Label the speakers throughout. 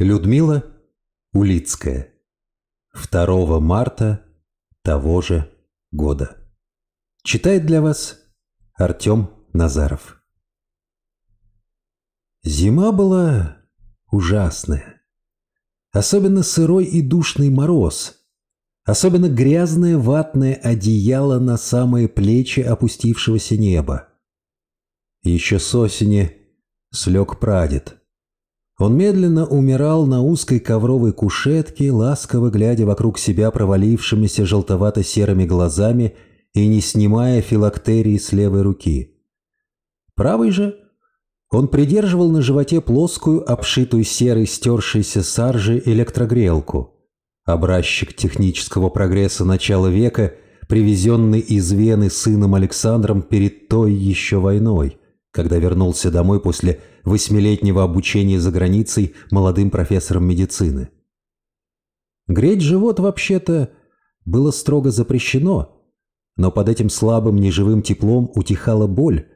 Speaker 1: Людмила Улицкая. 2 марта того же года. Читает для вас Артем Назаров. Зима была ужасная. Особенно сырой и душный мороз. Особенно грязное ватное одеяло на самые плечи опустившегося неба. Еще с осени слег прадед – он медленно умирал на узкой ковровой кушетке, ласково глядя вокруг себя провалившимися желтовато-серыми глазами и не снимая филактерии с левой руки. Правый же он придерживал на животе плоскую, обшитую серой стершейся саржи электрогрелку. Образчик технического прогресса начала века, привезенный из Вены сыном Александром перед той еще войной, когда вернулся домой после восьмилетнего обучения за границей молодым профессором медицины. Греть живот вообще-то было строго запрещено, но под этим слабым неживым теплом утихала боль,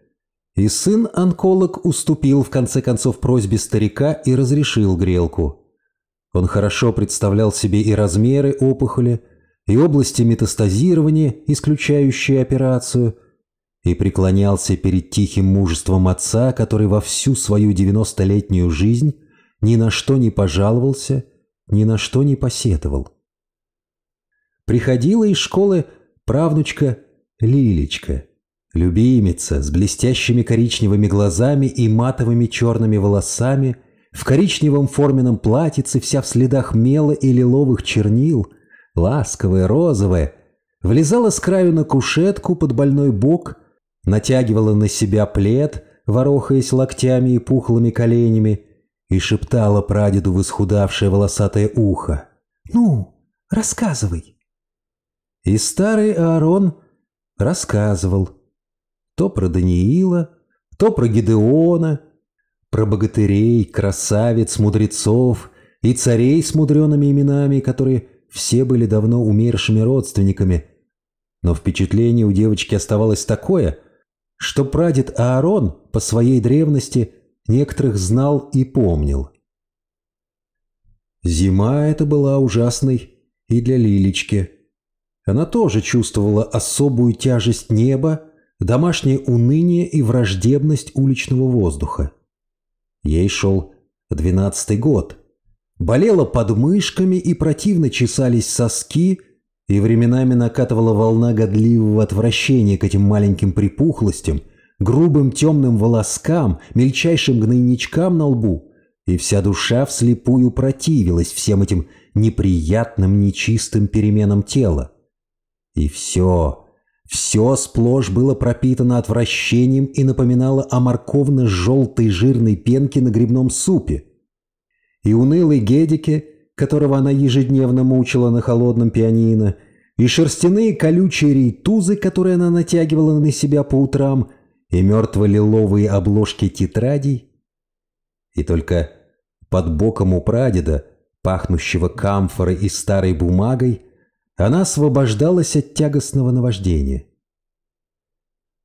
Speaker 1: и сын-онколог уступил в конце концов просьбе старика и разрешил грелку. Он хорошо представлял себе и размеры опухоли, и области метастазирования, исключающие операцию – и преклонялся перед тихим мужеством отца, который во всю свою девяностолетнюю жизнь ни на что не пожаловался, ни на что не посетовал. Приходила из школы правнучка Лилечка, любимица с блестящими коричневыми глазами и матовыми черными волосами, в коричневом форменном платьице, вся в следах мела и лиловых чернил, ласковая, розовая, влезала с краю на кушетку под больной бок – натягивала на себя плед, ворохаясь локтями и пухлыми коленями, и шептала прадеду в исхудавшее волосатое ухо. «Ну, рассказывай!» И старый Аарон рассказывал то про Даниила, то про Гедеона, про богатырей, красавиц, мудрецов и царей с мудреными именами, которые все были давно умершими родственниками. Но впечатление у девочки оставалось такое – что прадед Аарон по своей древности некоторых знал и помнил. Зима эта была ужасной и для Лилечки. Она тоже чувствовала особую тяжесть неба, домашнее уныние и враждебность уличного воздуха. Ей шел двенадцатый год. Болела подмышками и противно чесались соски – и временами накатывала волна годливого отвращения к этим маленьким припухлостям, грубым темным волоскам, мельчайшим гнойничкам на лбу, и вся душа вслепую противилась всем этим неприятным, нечистым переменам тела. И все, все сплошь было пропитано отвращением и напоминало о морковно-желтой жирной пенке на грибном супе. И унылый Гедике – которого она ежедневно мучила на холодном пианино, и шерстяные колючие рейтузы, которые она натягивала на себя по утрам, и мертво-лиловые обложки тетрадей. И только под боком у прадеда, пахнущего камфорой и старой бумагой, она освобождалась от тягостного наваждения.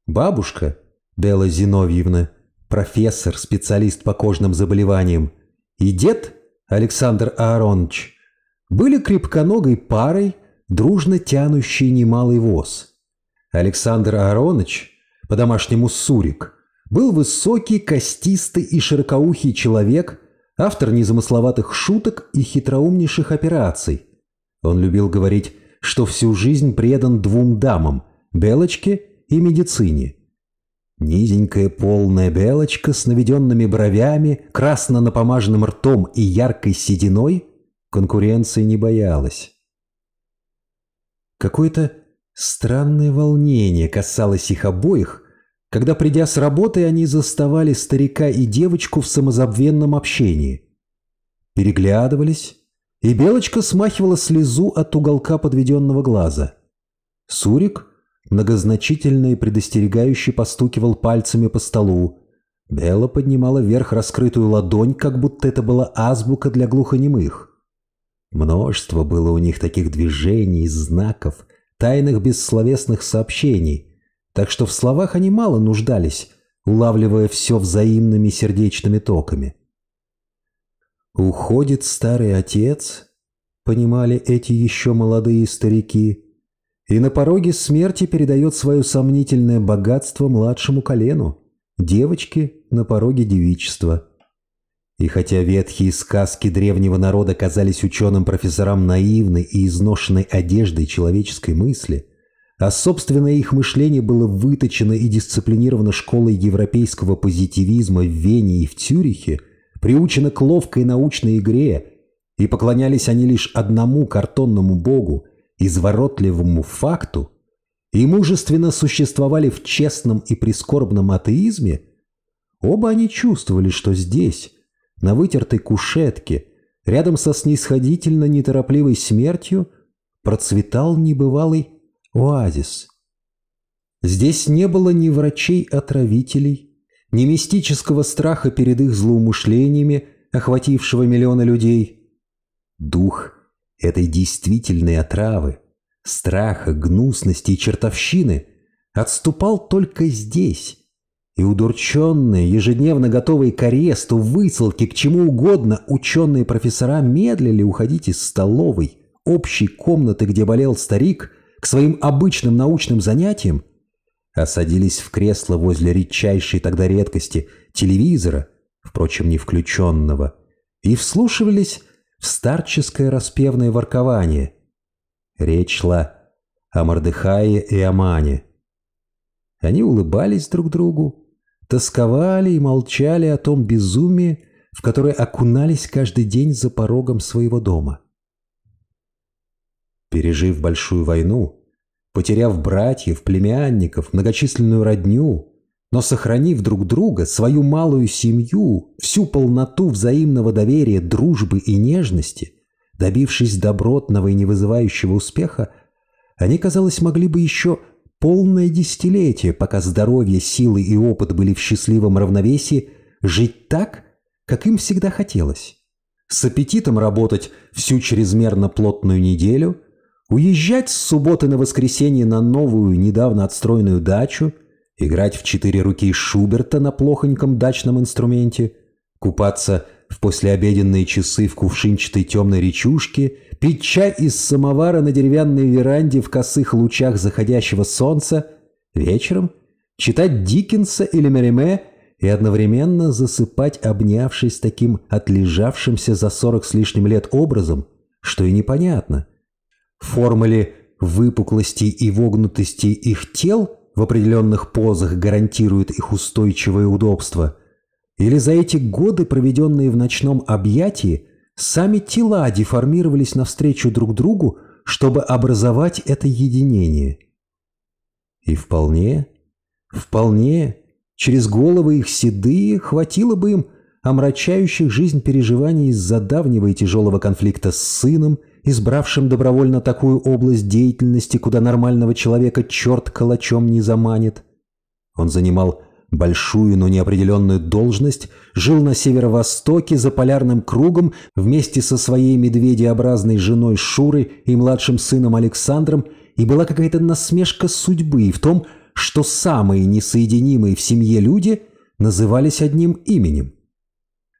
Speaker 1: Бабушка, Белла Зиновьевна, профессор, специалист по кожным заболеваниям, и дед, Александр Ааронович, были крепконогой парой, дружно тянущей немалый воз. Александр Ааронович, по-домашнему Сурик, был высокий, костистый и широкоухий человек, автор незамысловатых шуток и хитроумнейших операций. Он любил говорить, что всю жизнь предан двум дамам – Белочке и медицине. Низенькая полная белочка с наведенными бровями, красно-напомаженным ртом и яркой сединой конкуренции не боялась. Какое-то странное волнение касалось их обоих, когда, придя с работы, они заставали старика и девочку в самозабвенном общении. Переглядывались, и Белочка смахивала слезу от уголка подведенного глаза. Сурик Многозначительно и предостерегающе постукивал пальцами по столу. Белла поднимала вверх раскрытую ладонь, как будто это была азбука для глухонемых. Множество было у них таких движений, знаков, тайных бессловесных сообщений, так что в словах они мало нуждались, улавливая все взаимными сердечными токами. «Уходит старый отец», — понимали эти еще молодые старики, и на пороге смерти передает свое сомнительное богатство младшему колену, девочке на пороге девичества. И хотя ветхие сказки древнего народа казались ученым-профессорам наивной и изношенной одеждой человеческой мысли, а собственное их мышление было выточено и дисциплинировано школой европейского позитивизма в Вене и в Цюрихе, приучено к ловкой научной игре, и поклонялись они лишь одному картонному богу – изворотливому факту и мужественно существовали в честном и прискорбном атеизме, оба они чувствовали, что здесь, на вытертой кушетке, рядом со снисходительно неторопливой смертью, процветал небывалый оазис. Здесь не было ни врачей-отравителей, ни мистического страха перед их злоумышлениями, охватившего миллионы людей. Дух – этой действительной отравы, страха, гнусности и чертовщины отступал только здесь. И удурченные, ежедневно готовые к аресту, высылке, к чему угодно, ученые профессора медлили уходить из столовой, общей комнаты, где болел старик, к своим обычным научным занятиям, а садились в кресло возле редчайшей тогда редкости телевизора, впрочем, не включенного, и вслушивались в старческое распевное воркование. Речь шла о Мордыхае и Амане. Они улыбались друг другу, тосковали и молчали о том безумии, в которое окунались каждый день за порогом своего дома. Пережив большую войну, потеряв братьев, племянников, многочисленную родню, но сохранив друг друга, свою малую семью, всю полноту взаимного доверия, дружбы и нежности, добившись добротного и не вызывающего успеха, они, казалось, могли бы еще полное десятилетие, пока здоровье, силы и опыт были в счастливом равновесии, жить так, как им всегда хотелось. С аппетитом работать всю чрезмерно плотную неделю, уезжать с субботы на воскресенье на новую, недавно отстроенную дачу – играть в четыре руки Шуберта на плохоньком дачном инструменте, купаться в послеобеденные часы в кувшинчатой темной речушке, пить чай из самовара на деревянной веранде в косых лучах заходящего солнца, вечером читать Диккенса или Мериме и одновременно засыпать, обнявшись таким отлежавшимся за сорок с лишним лет образом, что и непонятно. Формуле выпуклости и вогнутости их тел – в определенных позах гарантирует их устойчивое удобство, или за эти годы, проведенные в ночном объятии, сами тела деформировались навстречу друг другу, чтобы образовать это единение. И вполне, вполне, через головы их седые хватило бы им омрачающих жизнь переживаний из-за давнего и тяжелого конфликта с сыном избравшим добровольно такую область деятельности, куда нормального человека черт калачом не заманит. Он занимал большую, но неопределенную должность, жил на северо-востоке за полярным кругом вместе со своей медведеобразной женой Шурой и младшим сыном Александром, и была какая-то насмешка судьбы в том, что самые несоединимые в семье люди назывались одним именем.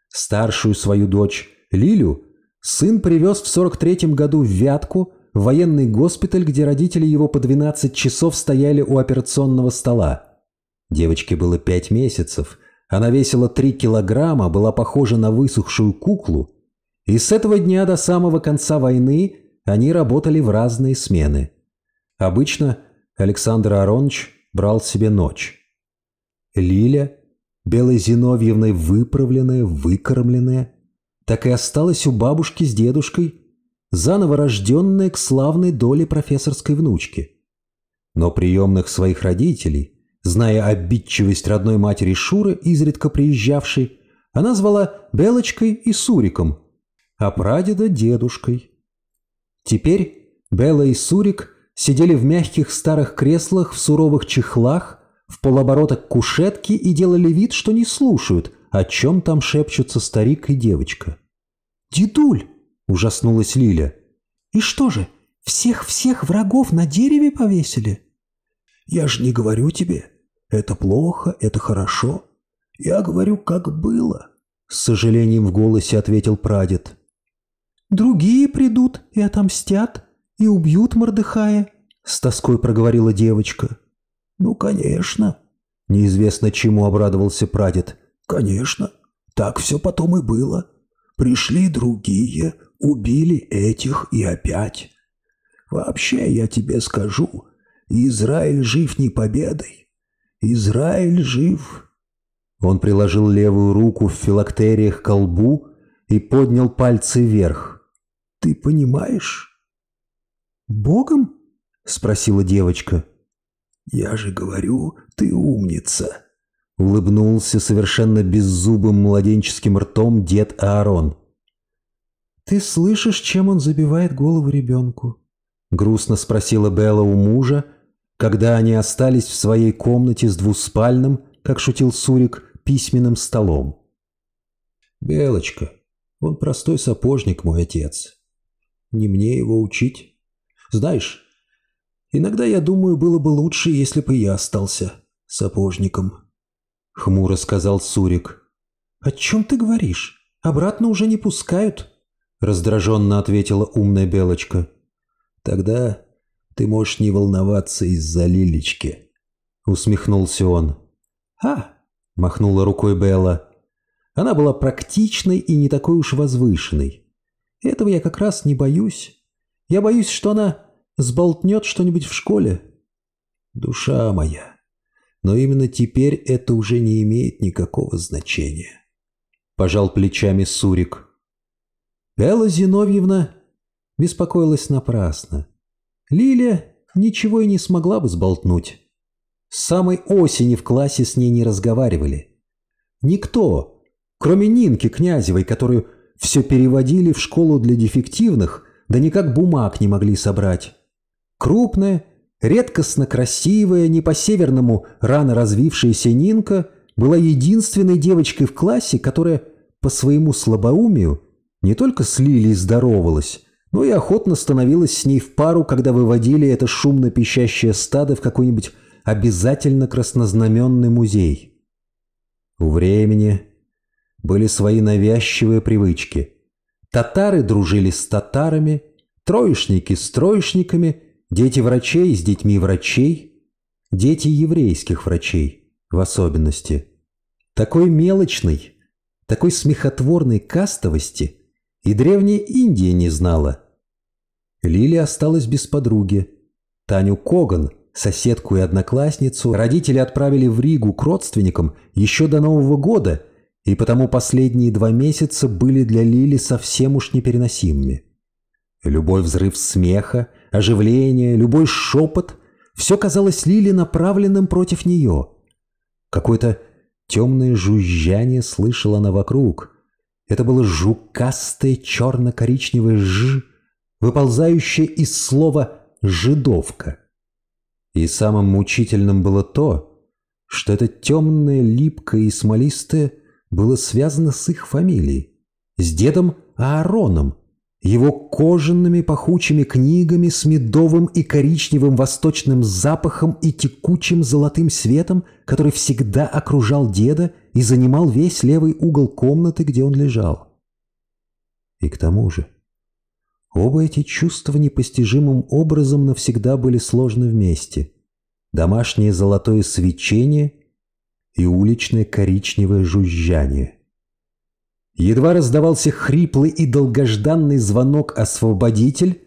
Speaker 1: Старшую свою дочь Лилю – Сын привез в 43-м году в Вятку, в военный госпиталь, где родители его по 12 часов стояли у операционного стола. Девочке было 5 месяцев, она весила 3 килограмма, была похожа на высохшую куклу, и с этого дня до самого конца войны они работали в разные смены. Обычно Александр Аронович брал себе ночь. Лиля, Белой Зиновьевной выправленная, выкормленная – так и осталась у бабушки с дедушкой, заново рожденная к славной доле профессорской внучки. Но приемных своих родителей, зная обидчивость родной матери Шуры, изредка приезжавшей, она звала Белочкой и Суриком, а прадеда – дедушкой. Теперь Белла и Сурик сидели в мягких старых креслах в суровых чехлах, в полоборота к кушетке и делали вид, что не слушают – о чем там шепчутся старик и девочка. «Дедуль!» – ужаснулась Лиля. «И что же, всех-всех врагов на дереве повесили?» «Я же не говорю тебе, это плохо, это хорошо. Я говорю, как было», – с сожалением в голосе ответил прадед. «Другие придут и отомстят, и убьют Мордыхая», – с тоской проговорила девочка. «Ну, конечно», – неизвестно чему обрадовался прадед – Конечно, так все потом и было. Пришли другие, убили этих и опять. Вообще, я тебе скажу, Израиль жив не победой. Израиль жив. Он приложил левую руку в филактериях к колбу и поднял пальцы вверх. Ты понимаешь? Богом? спросила девочка. Я же говорю, ты умница. Улыбнулся совершенно беззубым младенческим ртом дед Аарон. «Ты слышишь, чем он забивает голову ребенку?» — грустно спросила Белла у мужа, когда они остались в своей комнате с двуспальным, как шутил Сурик, письменным столом. «Белочка, он простой сапожник, мой отец. Не мне его учить. Знаешь, иногда я думаю, было бы лучше, если бы я остался сапожником». Хмуро сказал Сурик. «О чем ты говоришь? Обратно уже не пускают?» Раздраженно ответила умная Белочка. «Тогда ты можешь не волноваться из-за Лилечки», — усмехнулся он. «А!» — махнула рукой Белла. Она была практичной и не такой уж возвышенной. Этого я как раз не боюсь. Я боюсь, что она сболтнет что-нибудь в школе. Душа моя, но именно теперь это уже не имеет никакого значения. Пожал плечами Сурик. Элла Зиновьевна беспокоилась напрасно. Лиля ничего и не смогла бы сболтнуть. С самой осени в классе с ней не разговаривали. Никто, кроме Нинки Князевой, которую все переводили в школу для дефективных, да никак бумаг не могли собрать. Крупная, Редкостно красивая, не по-северному рано развившаяся Нинка была единственной девочкой в классе, которая по своему слабоумию не только с Лилией здоровалась, но и охотно становилась с ней в пару, когда выводили это шумно пищащее стадо в какой-нибудь обязательно краснознаменный музей. У времени были свои навязчивые привычки. Татары дружили с татарами, троечники с троечниками – Дети врачей с детьми врачей, дети еврейских врачей в особенности. Такой мелочной, такой смехотворной кастовости и древняя Индия не знала. Лили осталась без подруги. Таню Коган, соседку и одноклассницу, родители отправили в Ригу к родственникам еще до Нового года, и потому последние два месяца были для Лили совсем уж непереносимыми. Любой взрыв смеха, оживление, любой шепот — все казалось Лиле направленным против нее. Какое-то темное жужжание слышала она вокруг. Это было жукастое черно-коричневое «ж», выползающее из слова «жидовка». И самым мучительным было то, что это темное, липкое и смолистое было связано с их фамилией, с дедом Аароном, его кожаными пахучими книгами с медовым и коричневым восточным запахом и текучим золотым светом, который всегда окружал деда и занимал весь левый угол комнаты, где он лежал. И к тому же, оба эти чувства непостижимым образом навсегда были сложны вместе. Домашнее золотое свечение и уличное коричневое жужжание. Едва раздавался хриплый и долгожданный звонок «Освободитель»,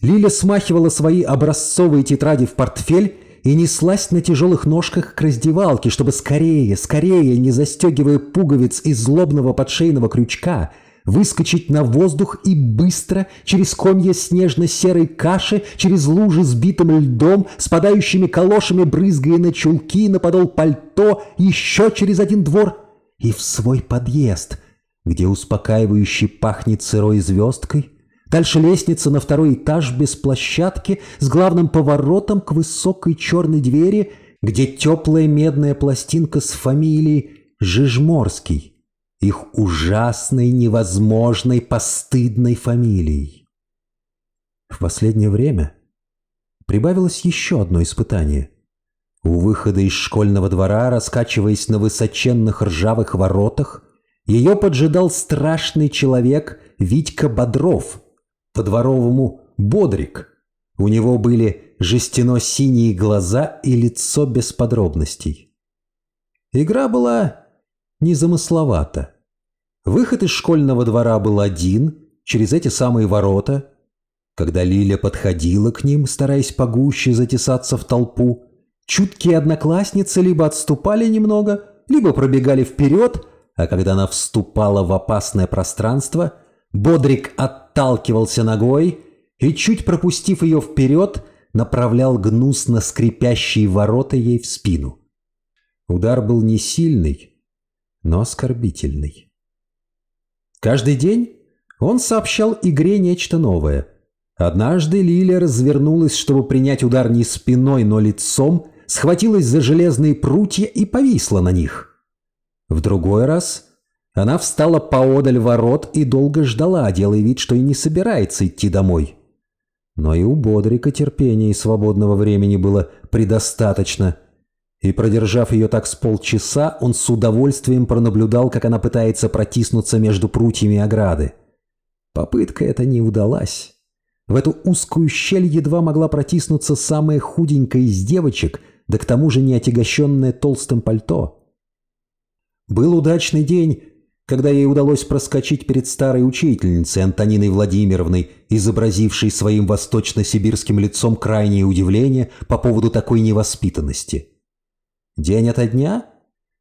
Speaker 1: Лиля смахивала свои образцовые тетради в портфель и неслась на тяжелых ножках к раздевалке, чтобы скорее, скорее, не застегивая пуговиц из злобного подшейного крючка, выскочить на воздух и быстро, через комья снежно-серой каши, через лужи сбитым битым льдом, спадающими колошами, брызгая на чулки, на подол пальто, еще через один двор и в свой подъезд — где успокаивающе пахнет сырой звездкой. Дальше лестница на второй этаж без площадки с главным поворотом к высокой черной двери, где теплая медная пластинка с фамилией Жижморский, их ужасной, невозможной, постыдной фамилией. В последнее время прибавилось еще одно испытание. У выхода из школьного двора, раскачиваясь на высоченных ржавых воротах, ее поджидал страшный человек Витька Бодров, по-дворовому Бодрик. У него были жестяно-синие глаза и лицо без подробностей. Игра была незамысловата. Выход из школьного двора был один, через эти самые ворота. Когда Лиля подходила к ним, стараясь погуще затесаться в толпу, чуткие одноклассницы либо отступали немного, либо пробегали вперед, а когда она вступала в опасное пространство, Бодрик отталкивался ногой и, чуть пропустив ее вперед, направлял гнусно скрипящие ворота ей в спину. Удар был не сильный, но оскорбительный. Каждый день он сообщал игре нечто новое. Однажды Лиля развернулась, чтобы принять удар не спиной, но лицом, схватилась за железные прутья и повисла на них. В другой раз она встала поодаль ворот и долго ждала, делая вид, что и не собирается идти домой. Но и у Бодрика терпения и свободного времени было предостаточно. И продержав ее так с полчаса, он с удовольствием пронаблюдал, как она пытается протиснуться между прутьями ограды. Попытка эта не удалась. В эту узкую щель едва могла протиснуться самая худенькая из девочек, да к тому же не отягощенная толстым пальто. Был удачный день, когда ей удалось проскочить перед старой учительницей Антониной Владимировной, изобразившей своим восточно-сибирским лицом крайнее удивление по поводу такой невоспитанности. День ото дня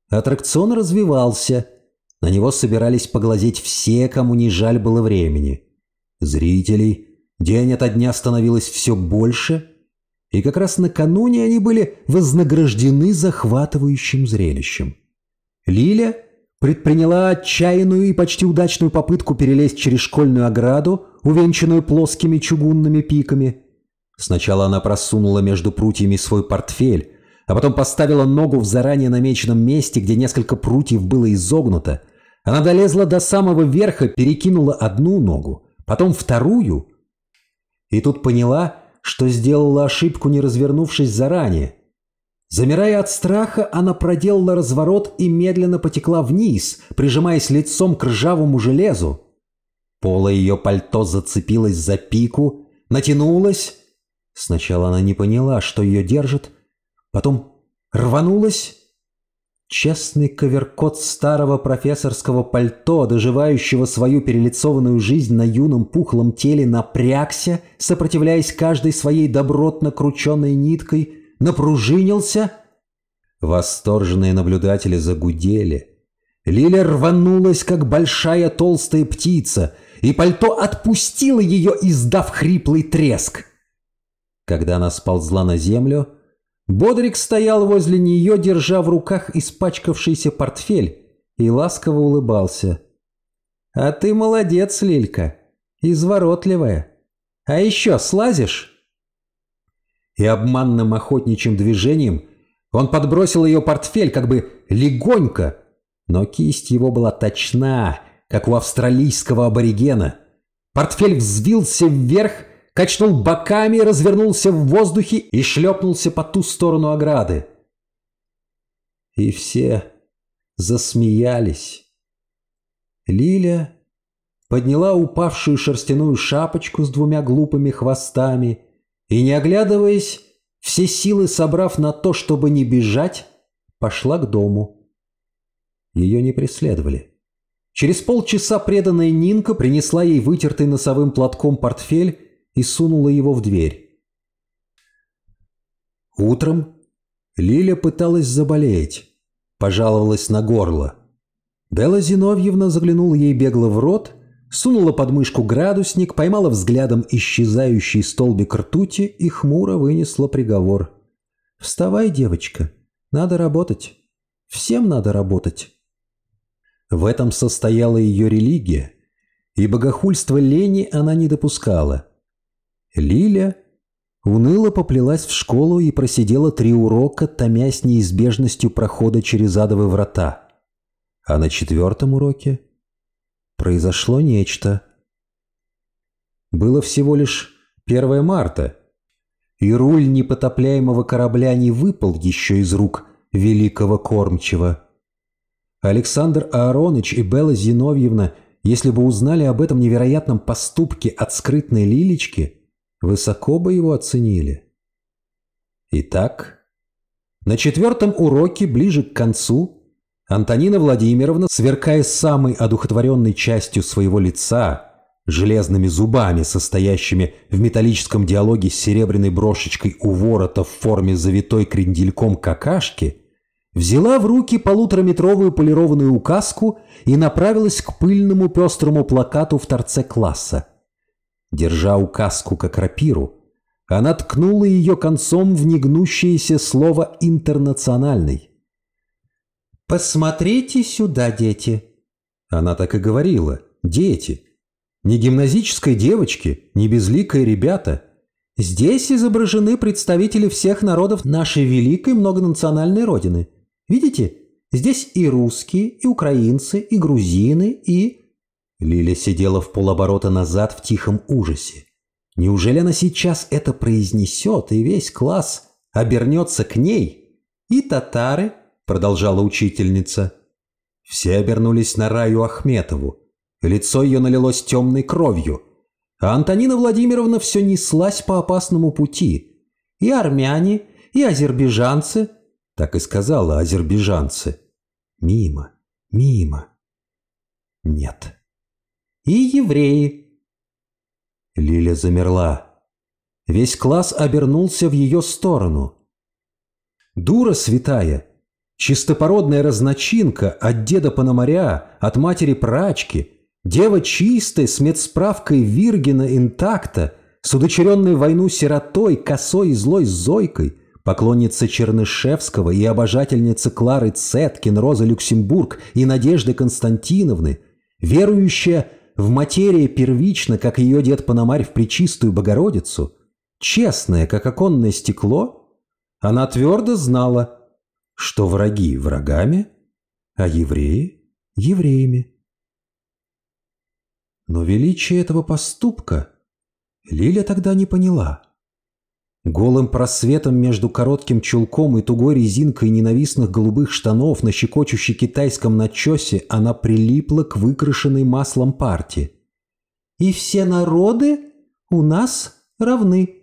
Speaker 1: аттракцион развивался, на него собирались поглазеть все, кому не жаль было времени. Зрителей день ото дня становилось все больше, и как раз накануне они были вознаграждены захватывающим зрелищем. Лиля предприняла отчаянную и почти удачную попытку перелезть через школьную ограду, увенчанную плоскими чугунными пиками. Сначала она просунула между прутьями свой портфель, а потом поставила ногу в заранее намеченном месте, где несколько прутьев было изогнуто. Она долезла до самого верха, перекинула одну ногу, потом вторую. И тут поняла, что сделала ошибку, не развернувшись заранее. Замирая от страха, она проделала разворот и медленно потекла вниз, прижимаясь лицом к ржавому железу. Поло ее пальто зацепилось за пику, натянулось. Сначала она не поняла, что ее держит, потом рванулась. Честный коверкот старого профессорского пальто, доживающего свою перелицованную жизнь на юном пухлом теле, напрягся, сопротивляясь каждой своей добротно крученной ниткой – напружинился. Восторженные наблюдатели загудели. Лиля рванулась, как большая толстая птица, и пальто отпустило ее, издав хриплый треск. Когда она сползла на землю, Бодрик стоял возле нее, держа в руках испачкавшийся портфель, и ласково улыбался. «А ты молодец, Лилька, изворотливая. А еще слазишь?» и обманным охотничьим движением он подбросил ее портфель как бы легонько, но кисть его была точна, как у австралийского аборигена. Портфель взвился вверх, качнул боками, развернулся в воздухе и шлепнулся по ту сторону ограды. И все засмеялись. Лиля подняла упавшую шерстяную шапочку с двумя глупыми хвостами и не оглядываясь, все силы собрав на то, чтобы не бежать, пошла к дому. Ее не преследовали. Через полчаса преданная Нинка принесла ей вытертый носовым платком портфель и сунула его в дверь. Утром Лиля пыталась заболеть, пожаловалась на горло. Белла Зиновьевна заглянула ей бегло в рот – сунула под мышку градусник, поймала взглядом исчезающий столбик ртути и хмуро вынесла приговор. «Вставай, девочка, надо работать. Всем надо работать». В этом состояла ее религия, и богохульство лени она не допускала. Лиля уныло поплелась в школу и просидела три урока, томясь неизбежностью прохода через адовые врата. А на четвертом уроке – произошло нечто. Было всего лишь 1 марта, и руль непотопляемого корабля не выпал еще из рук великого кормчего. Александр Аароныч и Белла Зиновьевна, если бы узнали об этом невероятном поступке от скрытной Лилечки, высоко бы его оценили. Итак, на четвертом уроке, ближе к концу, Антонина Владимировна, сверкая самой одухотворенной частью своего лица, железными зубами, состоящими в металлическом диалоге с серебряной брошечкой у ворота в форме завитой крендельком какашки, взяла в руки полутораметровую полированную указку и направилась к пыльному пестрому плакату в торце класса. Держа указку как рапиру, она ткнула ее концом в негнущееся слово «интернациональный». «Посмотрите сюда, дети!» Она так и говорила. «Дети!» Не гимназической девочки, не безликие ребята. Здесь изображены представители всех народов нашей великой многонациональной родины. Видите? Здесь и русские, и украинцы, и грузины, и... Лиля сидела в полоборота назад в тихом ужасе. Неужели она сейчас это произнесет, и весь класс обернется к ней? И татары, продолжала учительница. Все обернулись на Раю Ахметову. Лицо ее налилось темной кровью. А Антонина Владимировна все неслась по опасному пути. И армяне, и азербайджанцы. Так и сказала азербайджанцы. Мимо, мимо. Нет. И евреи. Лиля замерла. Весь класс обернулся в ее сторону. «Дура святая!» Чистопородная разночинка от деда Пономаря, от матери прачки, дева чистой с медсправкой Виргина интакта, с удочеренной войну сиротой, косой и злой Зойкой, поклонница Чернышевского и обожательница Клары Цеткин, Розы Люксембург и Надежды Константиновны, верующая в материи первично, как ее дед Пономарь в Пречистую Богородицу, честная, как оконное стекло, она твердо знала – что враги врагами, а евреи – евреями. Но величие этого поступка Лиля тогда не поняла. Голым просветом между коротким чулком и тугой резинкой ненавистных голубых штанов на щекочущей китайском начесе она прилипла к выкрашенной маслом парте. «И все народы у нас равны»,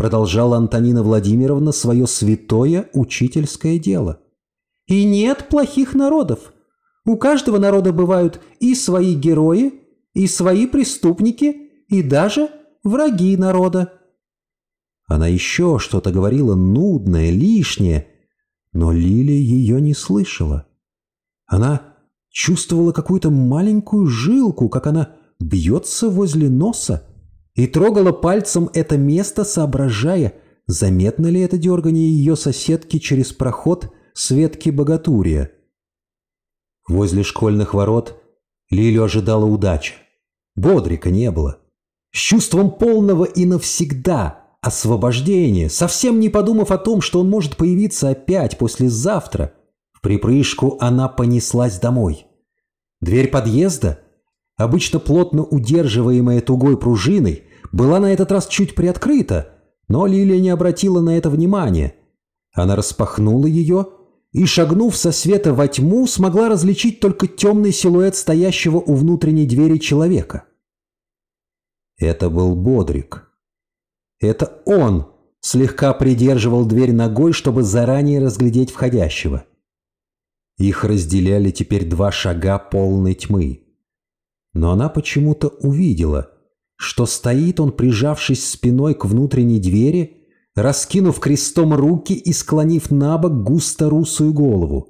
Speaker 1: продолжала Антонина Владимировна свое святое учительское дело. «И нет плохих народов. У каждого народа бывают и свои герои, и свои преступники, и даже враги народа». Она еще что-то говорила нудное, лишнее, но Лилия ее не слышала. Она чувствовала какую-то маленькую жилку, как она бьется возле носа, и трогала пальцем это место, соображая, заметно ли это дергание ее соседки через проход Светки Богатурия. Возле школьных ворот Лилю ожидала удача. Бодрика не было. С чувством полного и навсегда освобождения, совсем не подумав о том, что он может появиться опять послезавтра, в припрыжку она понеслась домой. Дверь подъезда, обычно плотно удерживаемая тугой пружиной, была на этот раз чуть приоткрыта, но Лилия не обратила на это внимания. Она распахнула ее и, шагнув со света во тьму, смогла различить только темный силуэт стоящего у внутренней двери человека. Это был Бодрик. Это он слегка придерживал дверь ногой, чтобы заранее разглядеть входящего. Их разделяли теперь два шага полной тьмы. Но она почему-то увидела, что стоит он, прижавшись спиной к внутренней двери, раскинув крестом руки и склонив на бок густо русую голову.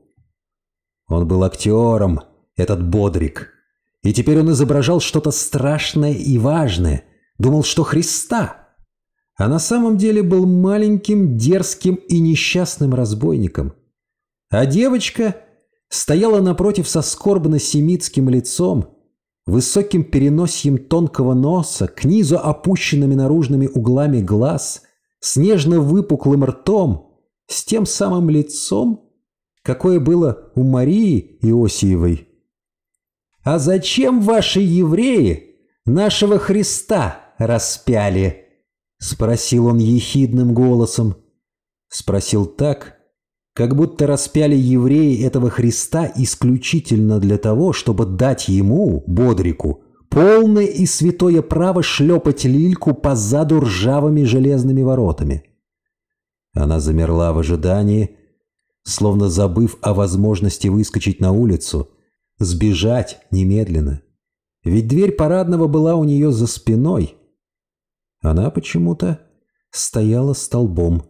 Speaker 1: Он был актером, этот бодрик, и теперь он изображал что-то страшное и важное, думал, что Христа, а на самом деле был маленьким, дерзким и несчастным разбойником. А девочка стояла напротив со скорбно-семитским лицом, высоким переносием тонкого носа, к низу опущенными наружными углами глаз, с нежно выпуклым ртом, с тем самым лицом, какое было у Марии Иосиевой. «А зачем ваши евреи нашего Христа распяли?» — спросил он ехидным голосом. Спросил так, как будто распяли евреи этого Христа исключительно для того, чтобы дать ему, Бодрику, полное и святое право шлепать лильку позаду ржавыми железными воротами. Она замерла в ожидании, словно забыв о возможности выскочить на улицу, сбежать немедленно. Ведь дверь парадного была у нее за спиной. Она почему-то стояла столбом.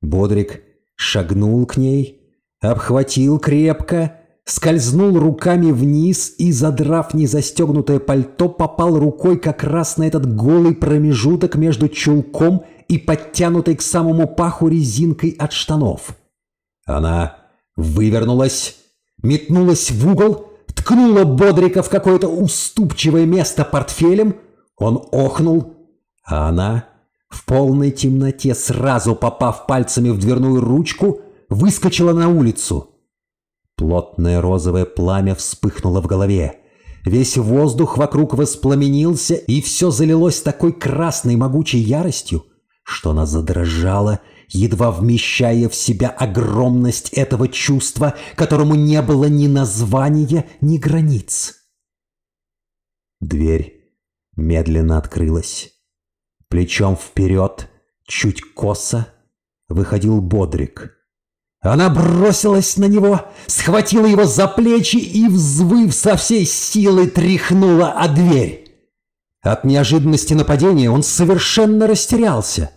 Speaker 1: Бодрик шагнул к ней, обхватил крепко, скользнул руками вниз и, задрав незастегнутое пальто, попал рукой как раз на этот голый промежуток между чулком и подтянутой к самому паху резинкой от штанов. Она вывернулась, метнулась в угол, ткнула Бодрика в какое-то уступчивое место портфелем, он охнул, а она в полной темноте, сразу попав пальцами в дверную ручку, выскочила на улицу. Плотное розовое пламя вспыхнуло в голове. Весь воздух вокруг воспламенился, и все залилось такой красной могучей яростью, что она задрожала, едва вмещая в себя огромность этого чувства, которому не было ни названия, ни границ. Дверь медленно открылась. Плечом вперед, чуть косо, выходил Бодрик. Она бросилась на него, схватила его за плечи и, взвыв со всей силы, тряхнула о дверь. От неожиданности нападения он совершенно растерялся.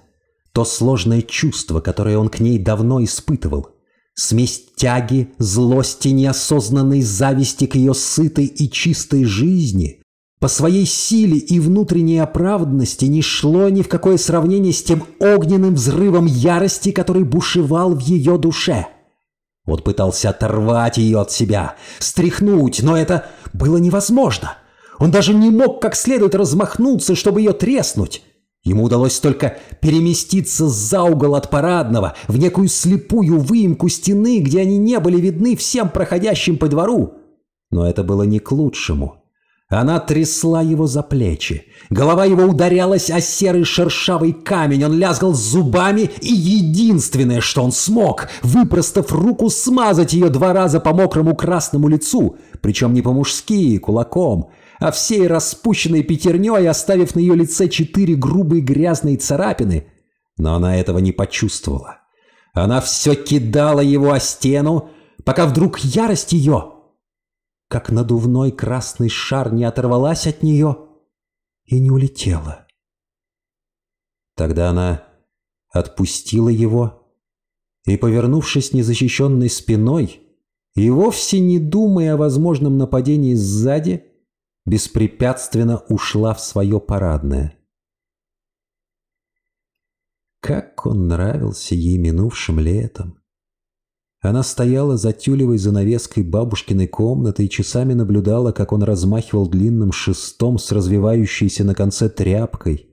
Speaker 1: То сложное чувство, которое он к ней давно испытывал, смесь тяги, злости, неосознанной зависти к ее сытой и чистой жизни, по своей силе и внутренней оправданности не шло ни в какое сравнение с тем огненным взрывом ярости, который бушевал в ее душе. Вот пытался оторвать ее от себя, стряхнуть, но это было невозможно. Он даже не мог как следует размахнуться, чтобы ее треснуть. Ему удалось только переместиться за угол от парадного в некую слепую выемку стены, где они не были видны всем проходящим по двору. Но это было не к лучшему. Она трясла его за плечи. Голова его ударялась о серый шершавый камень. Он лязгал зубами, и единственное, что он смог, выпростав руку, смазать ее два раза по мокрому красному лицу, причем не по-мужски, кулаком, а всей распущенной пятерней, оставив на ее лице четыре грубые грязные царапины. Но она этого не почувствовала. Она все кидала его о стену, пока вдруг ярость ее как надувной красный шар не оторвалась от нее и не улетела. Тогда она отпустила его и, повернувшись незащищенной спиной и вовсе не думая о возможном нападении сзади, беспрепятственно ушла в свое парадное. Как он нравился ей минувшим летом! Она стояла за тюлевой занавеской бабушкиной комнаты и часами наблюдала, как он размахивал длинным шестом с развивающейся на конце тряпкой.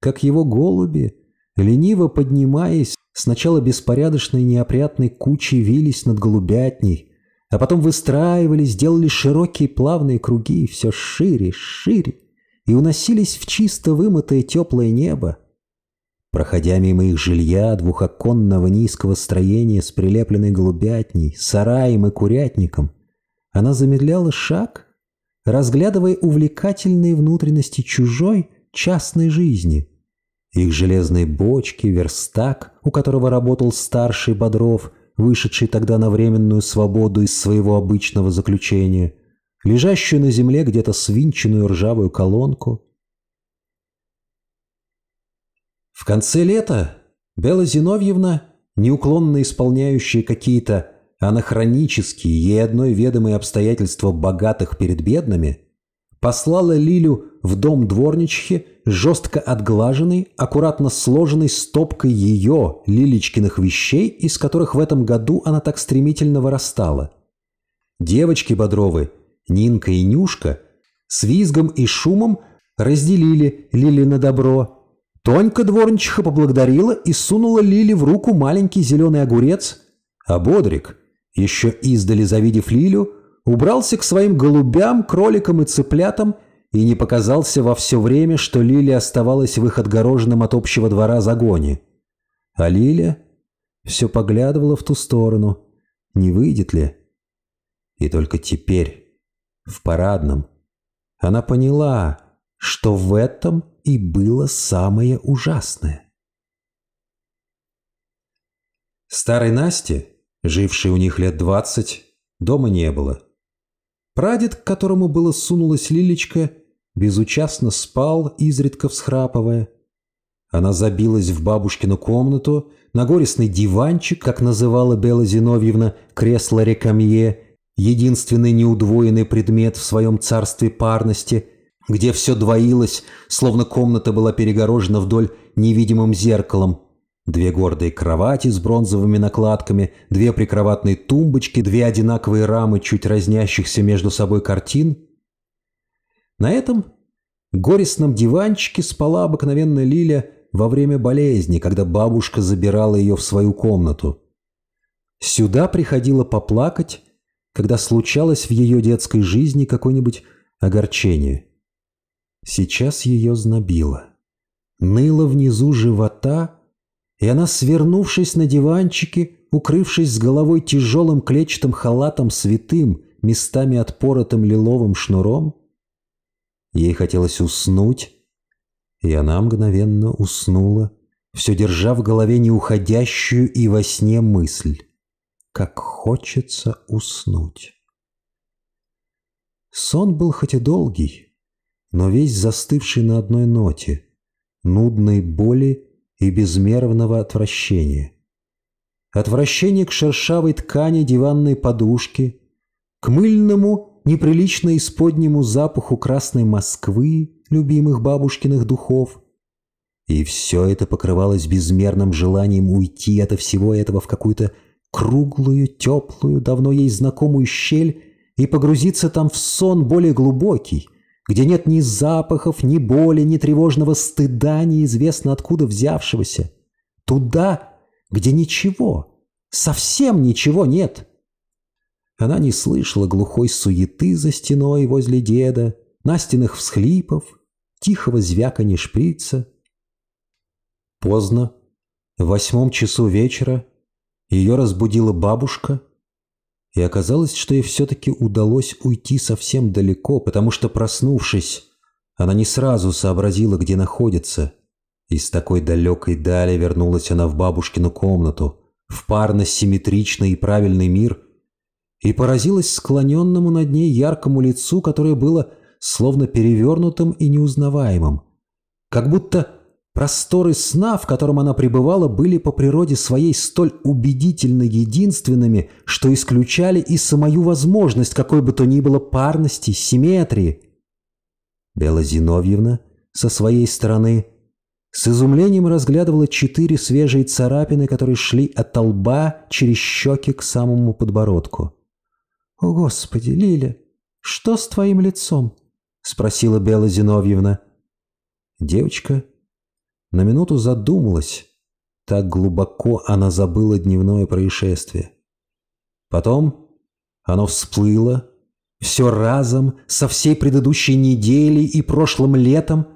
Speaker 1: Как его голуби, лениво поднимаясь, сначала беспорядочной неопрятной кучей вились над голубятней, а потом выстраивались, делали широкие плавные круги, все шире, шире, и уносились в чисто вымытое теплое небо, Проходя мимо их жилья, двухоконного низкого строения с прилепленной голубятней, сараем и курятником, она замедляла шаг, разглядывая увлекательные внутренности чужой частной жизни. Их железные бочки, верстак, у которого работал старший Бодров, вышедший тогда на временную свободу из своего обычного заключения, лежащую на земле где-то свинченную ржавую колонку — в конце лета Белла Зиновьевна, неуклонно исполняющая какие-то анахронические, ей одной ведомые обстоятельства богатых перед бедными, послала Лилю в дом дворнички жестко отглаженной, аккуратно сложенной стопкой ее, Лилечкиных вещей, из которых в этом году она так стремительно вырастала. Девочки Бодровы, Нинка и Нюшка, с визгом и шумом разделили Лили на добро – Тонька дворничиха поблагодарила и сунула Лиле в руку маленький зеленый огурец, а Бодрик, еще издали завидев Лилю, убрался к своим голубям, кроликам и цыплятам и не показался во все время, что Лиле оставалась в их отгороженном от общего двора загоне. А Лиля все поглядывала в ту сторону, не выйдет ли. И только теперь, в парадном, она поняла, что в этом – и было самое ужасное. Старой Насте, жившей у них лет двадцать, дома не было. Прадед, к которому было сунулась Лилечка, безучастно спал, изредка всхрапывая. Она забилась в бабушкину комнату, на горестный диванчик, как называла Белла Зиновьевна, кресло рекамье, единственный неудвоенный предмет в своем царстве парности – где все двоилось, словно комната была перегорожена вдоль невидимым зеркалом. Две гордые кровати с бронзовыми накладками, две прикроватные тумбочки, две одинаковые рамы чуть разнящихся между собой картин. На этом горестном диванчике спала обыкновенная Лиля во время болезни, когда бабушка забирала ее в свою комнату. Сюда приходила поплакать, когда случалось в ее детской жизни какое-нибудь огорчение. Сейчас ее знобило. Ныло внизу живота, и она, свернувшись на диванчике, укрывшись с головой тяжелым клетчатым халатом святым, местами отпоротым лиловым шнуром, ей хотелось уснуть, и она мгновенно уснула, все держа в голове неуходящую и во сне мысль. Как хочется уснуть. Сон был хоть и долгий, но весь застывший на одной ноте, нудной боли и безмерного отвращения. Отвращение к шершавой ткани диванной подушки, к мыльному, неприлично исподнему запаху красной Москвы, любимых бабушкиных духов. И все это покрывалось безмерным желанием уйти от всего этого в какую-то круглую, теплую, давно ей знакомую щель и погрузиться там в сон более глубокий, где нет ни запахов, ни боли, ни тревожного стыда, неизвестно откуда взявшегося. Туда, где ничего, совсем ничего нет. Она не слышала глухой суеты за стеной возле деда, Настиных всхлипов, тихого звяканья шприца. Поздно, в восьмом часу вечера, ее разбудила бабушка — и оказалось, что ей все-таки удалось уйти совсем далеко, потому что, проснувшись, она не сразу сообразила, где находится. Из такой далекой дали вернулась она в бабушкину комнату, в парно-симметричный и правильный мир, и поразилась склоненному над ней яркому лицу, которое было словно перевернутым и неузнаваемым. Как будто Просторы сна, в котором она пребывала, были по природе своей столь убедительно единственными, что исключали и самую возможность какой бы то ни было парности, симметрии. Белла Зиновьевна со своей стороны с изумлением разглядывала четыре свежие царапины, которые шли от лба через щеки к самому подбородку. «О, Господи, Лиля, что с твоим лицом?» — спросила Белла Зиновьевна. Девочка на минуту задумалась. Так глубоко она забыла дневное происшествие. Потом оно всплыло, все разом, со всей предыдущей недели и прошлым летом,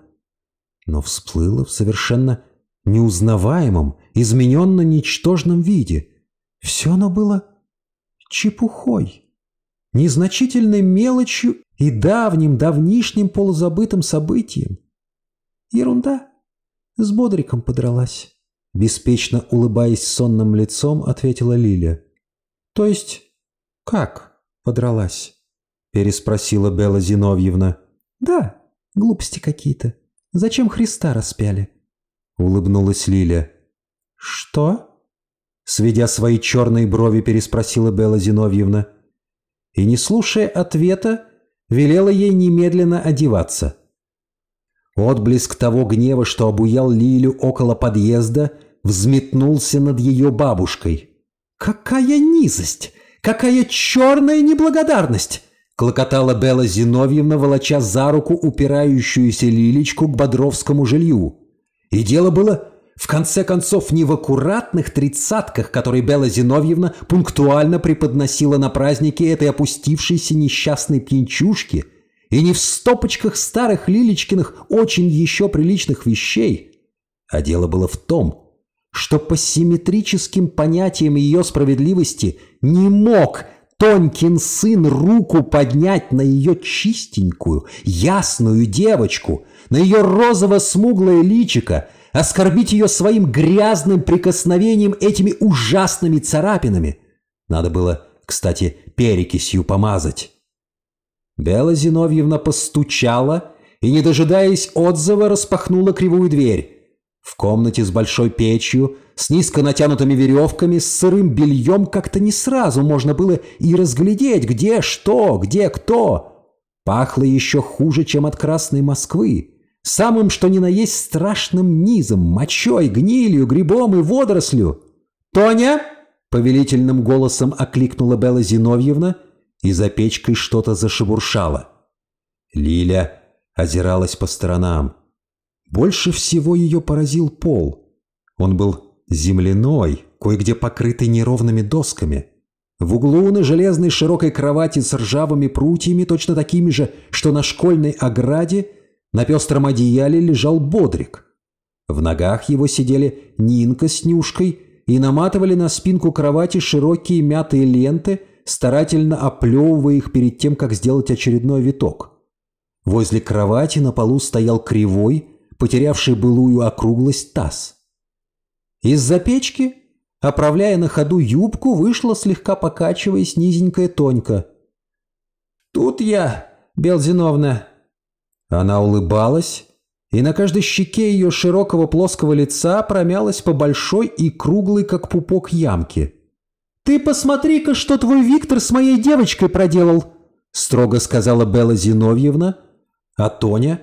Speaker 1: но всплыло в совершенно неузнаваемом, измененно ничтожном виде. Все оно было чепухой, незначительной мелочью и давним, давнишним полузабытым событием. Ерунда. С Бодриком подралась. Беспечно улыбаясь сонным лицом, ответила Лиля. То есть, как подралась? Переспросила Белла Зиновьевна. Да, глупости какие-то. Зачем Христа распяли? Улыбнулась Лиля. Что? Сведя свои черные брови, переспросила Белла Зиновьевна. И, не слушая ответа, велела ей немедленно одеваться. Отблеск того гнева, что обуял Лилю около подъезда, взметнулся над ее бабушкой. «Какая низость! Какая черная неблагодарность!» Клокотала Белла Зиновьевна, волоча за руку упирающуюся Лилечку к Бодровскому жилью. И дело было, в конце концов, не в аккуратных тридцатках, которые Белла Зиновьевна пунктуально преподносила на празднике этой опустившейся несчастной пьянчушки – и не в стопочках старых Лилечкиных очень еще приличных вещей, а дело было в том, что по симметрическим понятиям ее справедливости не мог Тонькин сын руку поднять на ее чистенькую, ясную девочку, на ее розово-смуглое личико, оскорбить ее своим грязным прикосновением этими ужасными царапинами. Надо было, кстати, перекисью помазать. Белла Зиновьевна постучала и, не дожидаясь отзыва, распахнула кривую дверь. В комнате с большой печью, с низко натянутыми веревками, с сырым бельем как-то не сразу можно было и разглядеть, где что, где кто. Пахло еще хуже, чем от Красной Москвы. Самым, что ни на есть, страшным низом, мочой, гнилью, грибом и водорослю. «Тоня!» — повелительным голосом окликнула Белла Зиновьевна — и за печкой что-то зашебуршало. Лиля озиралась по сторонам. Больше всего ее поразил пол. Он был земляной, кое-где покрытый неровными досками. В углу на железной широкой кровати с ржавыми прутьями, точно такими же, что на школьной ограде, на пестром одеяле лежал бодрик. В ногах его сидели Нинка с Нюшкой и наматывали на спинку кровати широкие мятые ленты – старательно оплевывая их перед тем, как сделать очередной виток. Возле кровати на полу стоял кривой, потерявший былую округлость таз. Из-за печки, оправляя на ходу юбку, вышла, слегка покачиваясь, низенькая Тонька. «Тут я, Белзиновна!» Она улыбалась, и на каждой щеке ее широкого плоского лица промялась по большой и круглой, как пупок, ямки. «Ты посмотри-ка, что твой Виктор с моей девочкой проделал!» строго сказала Белла Зиновьевна. А Тоня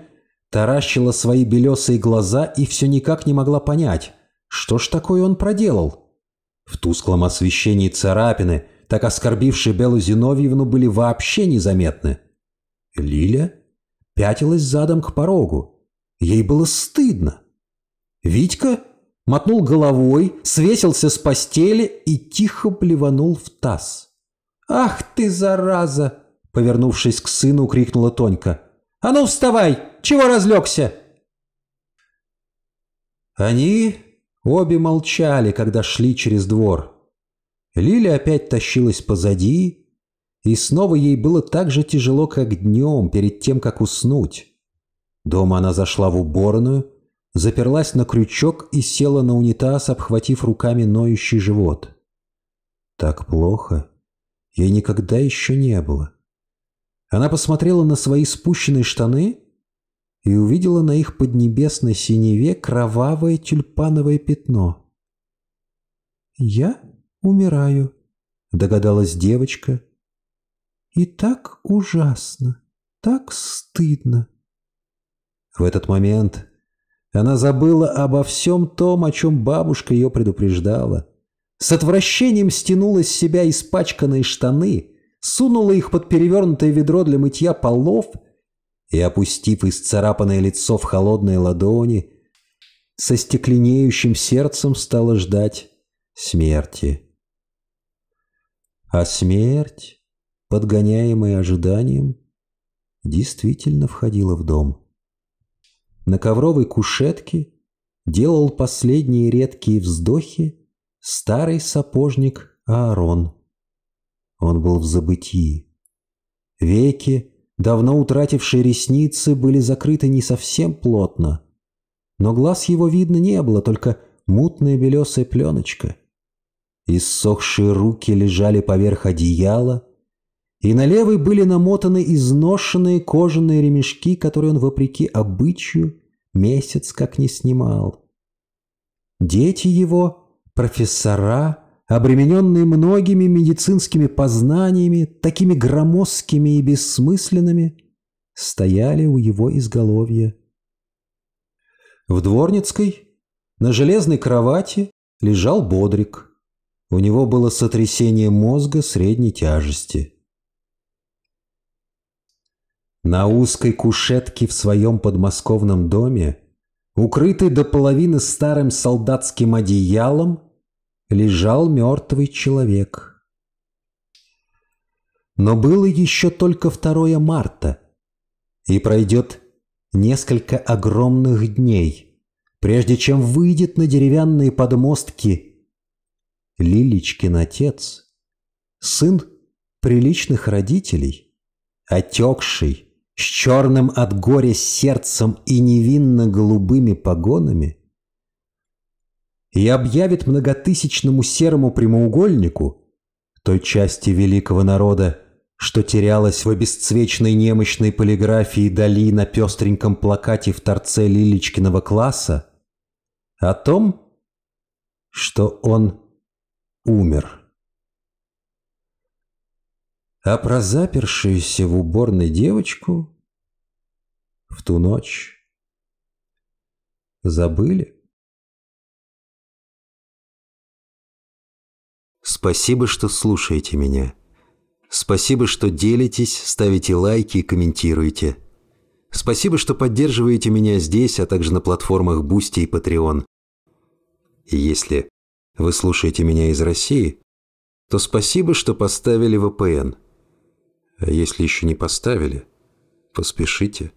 Speaker 1: таращила свои белесые глаза и все никак не могла понять, что ж такое он проделал. В тусклом освещении царапины, так оскорбившие Беллу Зиновьевну, были вообще незаметны. Лиля пятилась задом к порогу. Ей было стыдно. Витька мотнул головой, свесился с постели и тихо плеванул в таз. «Ах ты, зараза!» — повернувшись к сыну, крикнула Тонька. «А ну вставай! Чего разлегся?» Они обе молчали, когда шли через двор. Лили опять тащилась позади, и снова ей было так же тяжело, как днем, перед тем, как уснуть. Дома она зашла в уборную — заперлась на крючок и села на унитаз, обхватив руками ноющий живот. Так плохо ей никогда еще не было. Она посмотрела на свои спущенные штаны и увидела на их поднебесной синеве кровавое тюльпановое пятно. «Я умираю», — догадалась девочка. «И так ужасно, так стыдно». В этот момент она забыла обо всем том, о чем бабушка ее предупреждала. С отвращением стянула с себя испачканные штаны, сунула их под перевернутое ведро для мытья полов и, опустив исцарапанное лицо в холодные ладони, со стекленеющим сердцем стала ждать смерти. А смерть, подгоняемая ожиданием, действительно входила в дом на ковровой кушетке делал последние редкие вздохи старый сапожник Аарон. Он был в забытии. Веки, давно утратившие ресницы, были закрыты не совсем плотно, но глаз его видно не было, только мутная белесая пленочка. Иссохшие руки лежали поверх одеяла, и на левой были намотаны изношенные кожаные ремешки, которые он, вопреки обычаю, месяц как не снимал. Дети его, профессора, обремененные многими медицинскими познаниями, такими громоздкими и бессмысленными, стояли у его изголовья. В Дворницкой на железной кровати лежал Бодрик. У него было сотрясение мозга средней тяжести. На узкой кушетке в своем подмосковном доме, укрытый до половины старым солдатским одеялом, лежал мертвый человек. Но было еще только 2 марта, и пройдет несколько огромных дней, прежде чем выйдет на деревянные подмостки Лилечкин отец, сын приличных родителей, отекший, с черным от горя сердцем и невинно голубыми погонами, и объявит многотысячному серому прямоугольнику, той части великого народа, что терялась в обесцвечной немощной полиграфии Дали на пестреньком плакате в торце Лиличкиного класса, о том, что он умер а про запершуюся в уборной девочку в ту ночь забыли. Спасибо, что слушаете меня. Спасибо, что делитесь, ставите лайки и комментируете. Спасибо, что поддерживаете меня здесь, а также на платформах Бусти и Patreon. И если вы слушаете меня из России, то спасибо, что поставили VPN – а если еще не поставили, поспешите.